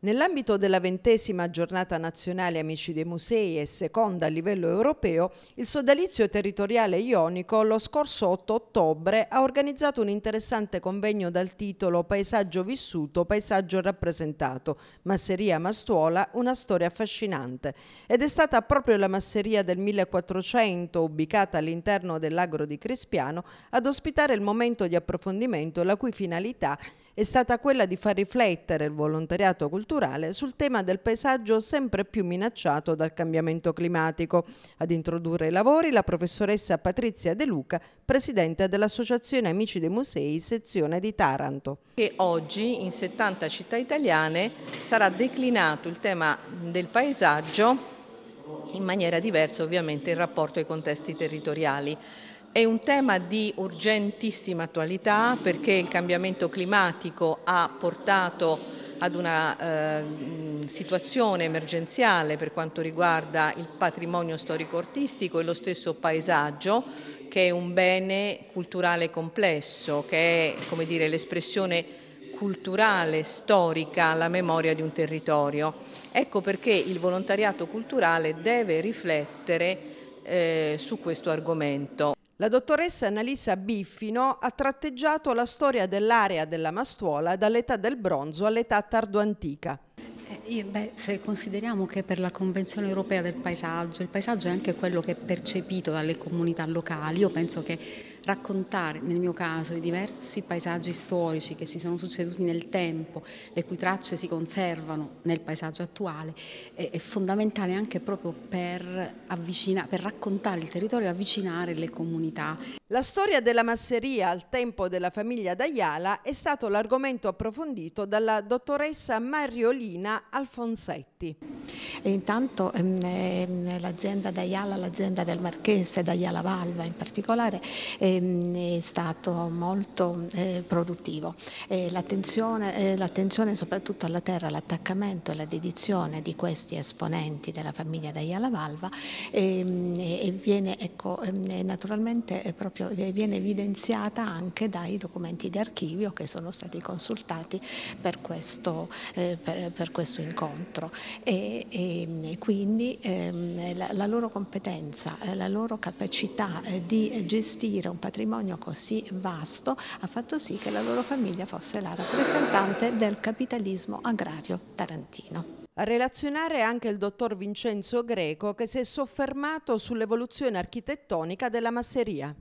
Nell'ambito della ventesima giornata nazionale Amici dei Musei e seconda a livello europeo, il sodalizio territoriale ionico lo scorso 8 ottobre ha organizzato un interessante convegno dal titolo Paesaggio vissuto, paesaggio rappresentato, Masseria Mastuola, una storia affascinante. Ed è stata proprio la masseria del 1400, ubicata all'interno dell'agro di Crispiano, ad ospitare il momento di approfondimento la cui finalità è è stata quella di far riflettere il volontariato culturale sul tema del paesaggio sempre più minacciato dal cambiamento climatico. Ad introdurre i lavori la professoressa Patrizia De Luca, presidente dell'Associazione Amici dei Musei, sezione di Taranto. Che oggi in 70 città italiane sarà declinato il tema del paesaggio in maniera diversa ovviamente in rapporto ai contesti territoriali. È un tema di urgentissima attualità perché il cambiamento climatico ha portato ad una eh, situazione emergenziale per quanto riguarda il patrimonio storico-artistico e lo stesso paesaggio che è un bene culturale complesso, che è l'espressione culturale, storica, la memoria di un territorio. Ecco perché il volontariato culturale deve riflettere eh, su questo argomento. La dottoressa Annalisa Biffino ha tratteggiato la storia dell'area della Mastuola dall'età del bronzo all'età tardoantica. Eh, beh, se consideriamo che per la Convenzione europea del paesaggio, il paesaggio è anche quello che è percepito dalle comunità locali, io penso che raccontare, nel mio caso, i diversi paesaggi storici che si sono succeduti nel tempo, le cui tracce si conservano nel paesaggio attuale, è, è fondamentale anche proprio per, avvicina, per raccontare il territorio e avvicinare le comunità. La storia della masseria al tempo della famiglia D'Ayala è stato l'argomento approfondito dalla dottoressa Mariolina Alfonsetti effetti. E intanto ehm, ehm l'azienda Daiala, l'azienda del Marchese, Daiala Valva in particolare, ehm, è stato molto eh, produttivo. l'attenzione, eh, soprattutto alla terra, l'attaccamento e la dedizione di questi esponenti della famiglia Daiala Valva ehm, viene ecco, ehm, naturalmente eh, proprio, viene evidenziata anche dai documenti di archivio che sono stati consultati per questo, eh, per, per questo incontro e, e, e quindi ehm, la, la, loro competenza, eh, la loro capacità eh, di gestire un patrimonio così vasto ha fatto sì che la loro famiglia fosse la rappresentante del capitalismo agrario tarantino. A relazionare anche il dottor Vincenzo Greco che si è soffermato sull'evoluzione architettonica della masseria.